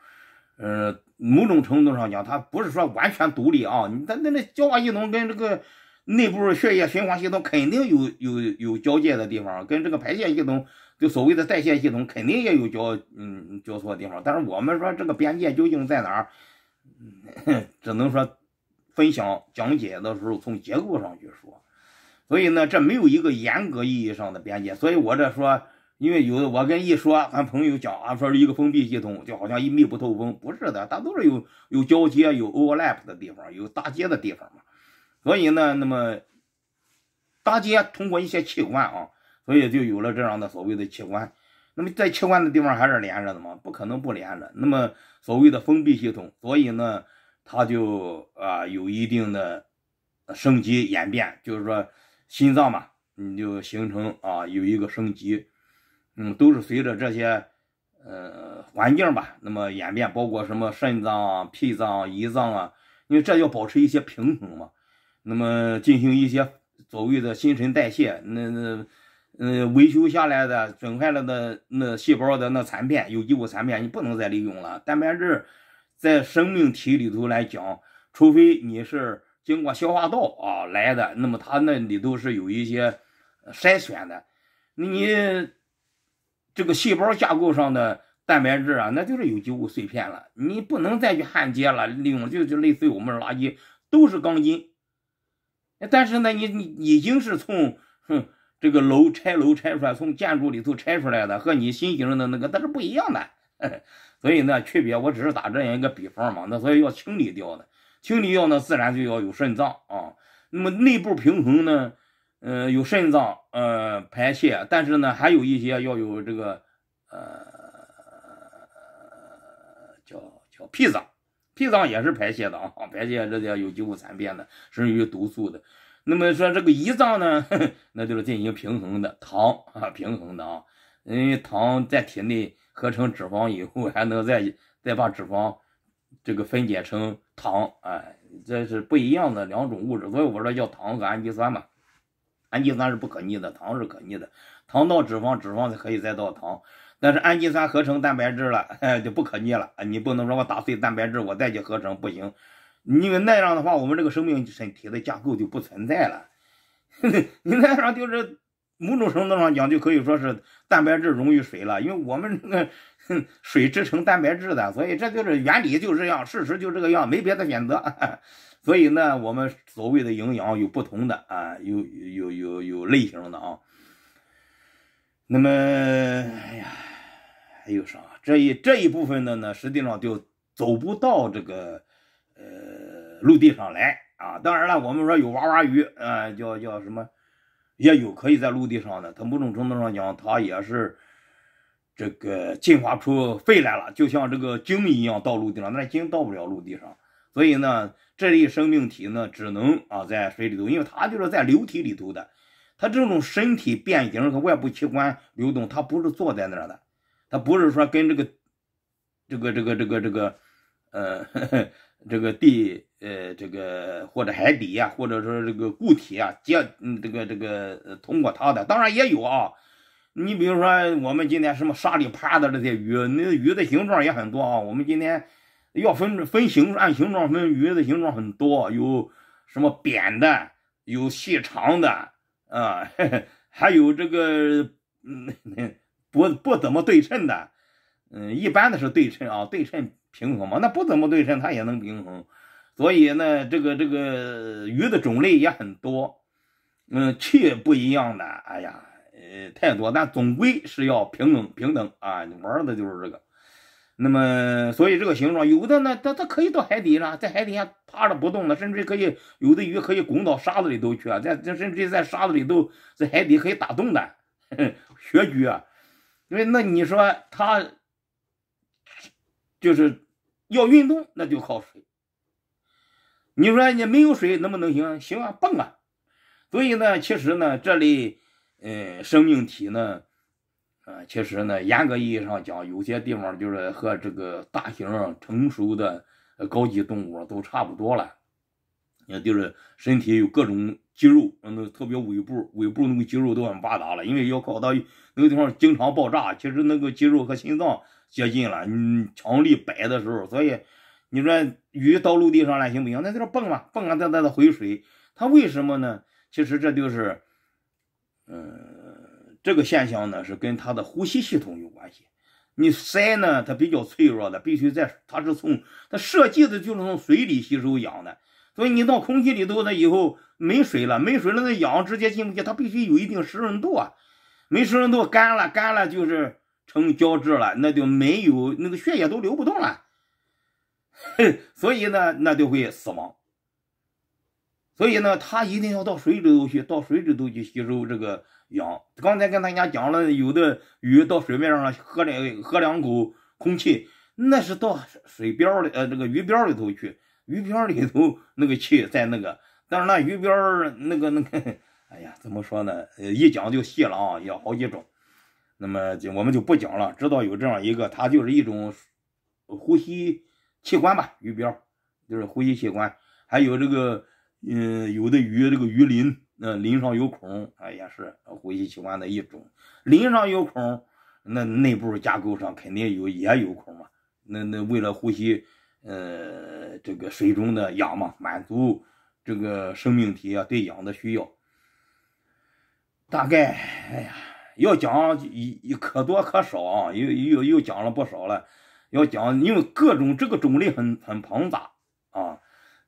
呃，某种程度上讲，它不是说完全独立啊。你的那那消化系统跟这个内部血液循环系统肯定有有有交界的地方，跟这个排泄系统。就所谓的代谢系统肯定也有交嗯交错的地方，但是我们说这个边界究竟在哪儿，只能说分享讲解的时候从结构上去说，所以呢这没有一个严格意义上的边界。所以我这说，因为有的我跟一说，俺朋友讲啊说一个封闭系统就好像一密不透风，不是的，它都是有有交接有 overlap 的地方，有搭接的地方嘛。所以呢，那么搭接通过一些器官啊。所以就有了这样的所谓的器官，那么在器官的地方还是连着的嘛，不可能不连着。那么所谓的封闭系统，所以呢，它就啊有一定的升级演变，就是说心脏嘛，你就形成啊有一个升级，嗯，都是随着这些呃环境吧，那么演变，包括什么肾脏啊、脾脏、胰脏啊，因为这要保持一些平衡嘛，那么进行一些所谓的新陈代谢，那那。嗯，维修下来的损坏了的那细胞的那残片、有机物残片，你不能再利用了。蛋白质在生命体里头来讲，除非你是经过消化道啊来的，那么它那里头是有一些筛选的。你这个细胞架构上的蛋白质啊，那就是有机物碎片了，你不能再去焊接了，利用就就类似于我们垃圾都是钢筋，但是呢，你你已经是从哼。这个楼拆楼拆出来，从建筑里头拆出来的和你新型的那个它是不一样的，所以呢区别，我只是打这样一个比方嘛，那所以要清理掉的，清理掉呢自然就要有肾脏啊，那么内部平衡呢，呃有肾脏呃排泄，但是呢还有一些要有这个呃叫叫脾脏，脾脏也是排泄的啊，排泄这些有机物残片的，剩于毒素的。那么说这个胰脏呢，那就是进行平衡的糖啊，平衡的啊，因为糖在体内合成脂肪以后，还能再再把脂肪这个分解成糖，哎，这是不一样的两种物质，所以我说叫糖和氨基酸嘛，氨基酸是不可逆的，糖是可逆的，糖到脂肪，脂肪才可以再到糖，但是氨基酸合成蛋白质了，哎，就不可逆了，你不能说我打碎蛋白质，我再去合成，不行。因为那样的话，我们这个生命身体的架构就不存在了。你那样就是某种程度上讲就可以说是蛋白质溶于水了，因为我们这个水制成蛋白质的，所以这就是原理就是这样，事实就这个样，没别的选择。所以呢，我们所谓的营养有不同的啊，有有有有类型的啊。那么，哎呀，还有啥？这一这一部分的呢，实际上就走不到这个。呃，陆地上来啊，当然了，我们说有娃娃鱼，啊，叫叫什么，也有可以在陆地上的。它某种程度上讲，它也是这个进化出肺来了，就像这个鲸一样到陆地上，那鲸到不了陆地上，所以呢，这类生命体呢，只能啊在水里头，因为它就是在流体里头的。它这种身体变形和外部器官流动，它不是坐在那儿的，它不是说跟这个这个这个这个这个，呵 这个地，呃，这个或者海底呀，或者说这个固体啊，接，嗯，这个这个通过它的，当然也有啊。你比如说，我们今天什么沙里趴的这些鱼，那鱼的形状也很多啊。我们今天要分分形，按形状分，鱼的形状很多，有什么扁的，有细长的，啊，还有这个，嗯，不不怎么对称的。嗯，一般的是对称啊，对称平衡嘛，那不怎么对称，它也能平衡。所以呢，这个这个鱼的种类也很多，嗯，气不一样的，哎呀，呃，太多。但总归是要平等平等啊，你玩的就是这个。那么，所以这个形状有的呢，它它可以到海底了，在海底下趴着不动的，甚至可以有的鱼可以拱到沙子里头去啊，在甚至在沙子里头在海底可以打洞的，学居啊。因为那你说它。就是，要运动那就靠水。你说你没有水能不能行？行啊，蹦啊。所以呢，其实呢，这类呃生命体呢，啊，其实呢，严格意义上讲，有些地方就是和这个大型成熟的高级动物都差不多了。你就是身体有各种肌肉，那特别尾部，尾部那个肌肉都很发达了，因为要靠到那个地方经常爆炸。其实那个肌肉和心脏。接近了，你强力摆的时候，所以你说鱼到陆地上来行不行？那叫蹦吧，蹦啊，它它它回水，它为什么呢？其实这就是，嗯，这个现象呢是跟它的呼吸系统有关系。你鳃呢，它比较脆弱的，必须在它是从它设计的就是从水里吸收氧的，所以你到空气里头呢以后没水了，没水了那氧直接进不去，它必须有一定湿润度啊，没湿润度干了干了就是。成胶质了，那就没有那个血液都流不动了，所以呢，那就会死亡。所以呢，它一定要到水里头去，到水里头去吸收这个氧。刚才跟大家讲了，有的鱼到水面上了，喝两喝两口空气，那是到水标里呃，这个鱼标里头去，鱼标里头那个气在那个，但是那鱼标那个那个，哎呀，怎么说呢？一讲就细了啊，有好几种。那么就我们就不讲了，知道有这样一个，它就是一种呼吸器官吧，鱼标就是呼吸器官，还有这个，嗯，有的鱼这个鱼鳞，嗯，鳞上有孔啊，也是呼吸器官的一种，鳞上有孔，那内部架构上肯定有也有孔嘛，那那为了呼吸，呃，这个水中的氧嘛，满足这个生命体啊对氧的需要，大概，哎呀。要讲一可多可少啊，又又又讲了不少了。要讲，因为各种这个种类很很庞杂啊，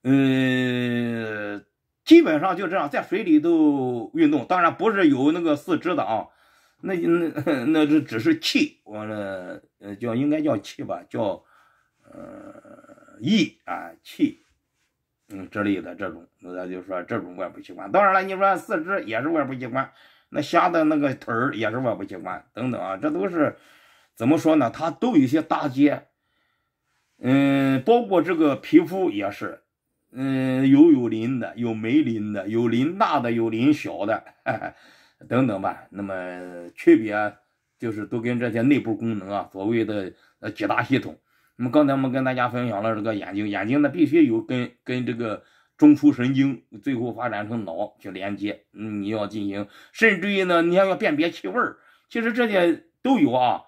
呃，基本上就这样在水里头运动。当然不是有那个四肢的啊，那那那这只是气完了，呃，叫应该叫气吧，叫呃意啊气，嗯之类的这种，那就说这种外部器官。当然了，你说四肢也是外部器官。那虾的那个腿儿也是外不器官，等等啊，这都是怎么说呢？它都有一些搭接，嗯，包括这个皮肤也是，嗯，有有鳞的，有没鳞的，有鳞大的，有鳞小的，等等吧。那么区别就是都跟这些内部功能啊，所谓的呃几大系统。那么刚才我们跟大家分享了这个眼睛，眼睛呢必须有跟跟这个。中枢神经最后发展成脑去连接，你要进行，甚至于呢，你还要辨别气味儿。其实这些都有啊，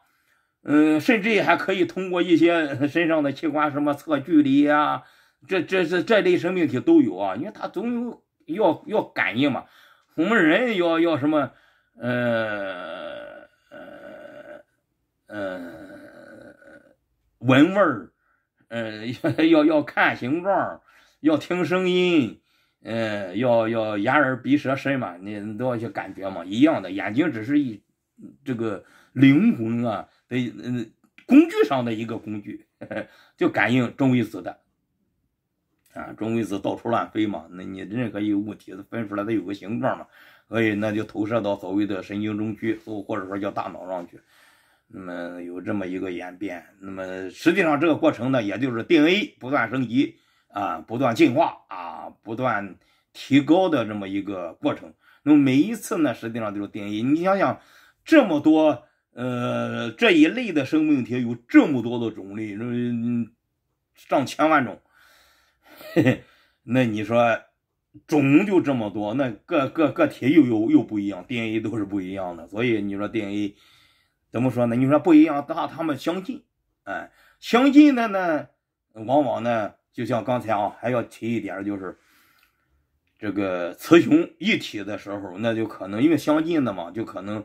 嗯，甚至于还可以通过一些身上的器官，什么测距离呀，这、这、这这类生命体都有啊。因为它总有要要感应嘛，我们人要要什么，呃呃呃，闻味儿，呃，要要看形状。要听声音，嗯，要要眼耳鼻舌身嘛，你都要去感觉嘛，一样的。眼睛只是一这个灵魂啊的嗯工具上的一个工具，就感应中微子的啊，中微子到处乱飞嘛，那你任何一个物体分出来，它有个形状嘛，所以那就投射到所谓的神经中枢，或者说叫大脑上去，那么有这么一个演变。那么实际上这个过程呢，也就是 DNA 不断升级。啊，不断进化啊，不断提高的这么一个过程。那么每一次呢，实际上就是定义。你想想，这么多呃这一类的生命体有这么多的种类，嗯、上千万种。嘿嘿，那你说种就这么多，那个个个体又有又不一样，DNA 都是不一样的。所以你说 DNA 怎么说呢？你说不一样，但他们相近。哎，相近的呢，往往呢。就像刚才啊，还要提一点，就是这个雌雄一体的时候，那就可能因为相近的嘛，就可能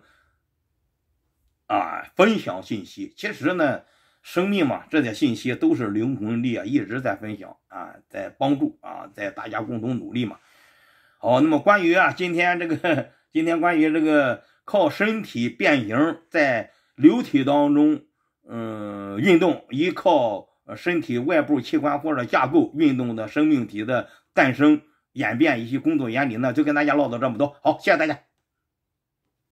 啊分享信息。其实呢，生命嘛，这些信息都是灵魂力啊一直在分享啊，在帮助啊，在大家共同努力嘛。好，那么关于啊，今天这个今天关于这个靠身体变形在流体当中嗯运动，依靠。呃，身体外部器官或者架构运动的生命体的诞生、演变，以及工作原理呢，就跟大家唠叨这么多。好，谢谢大家。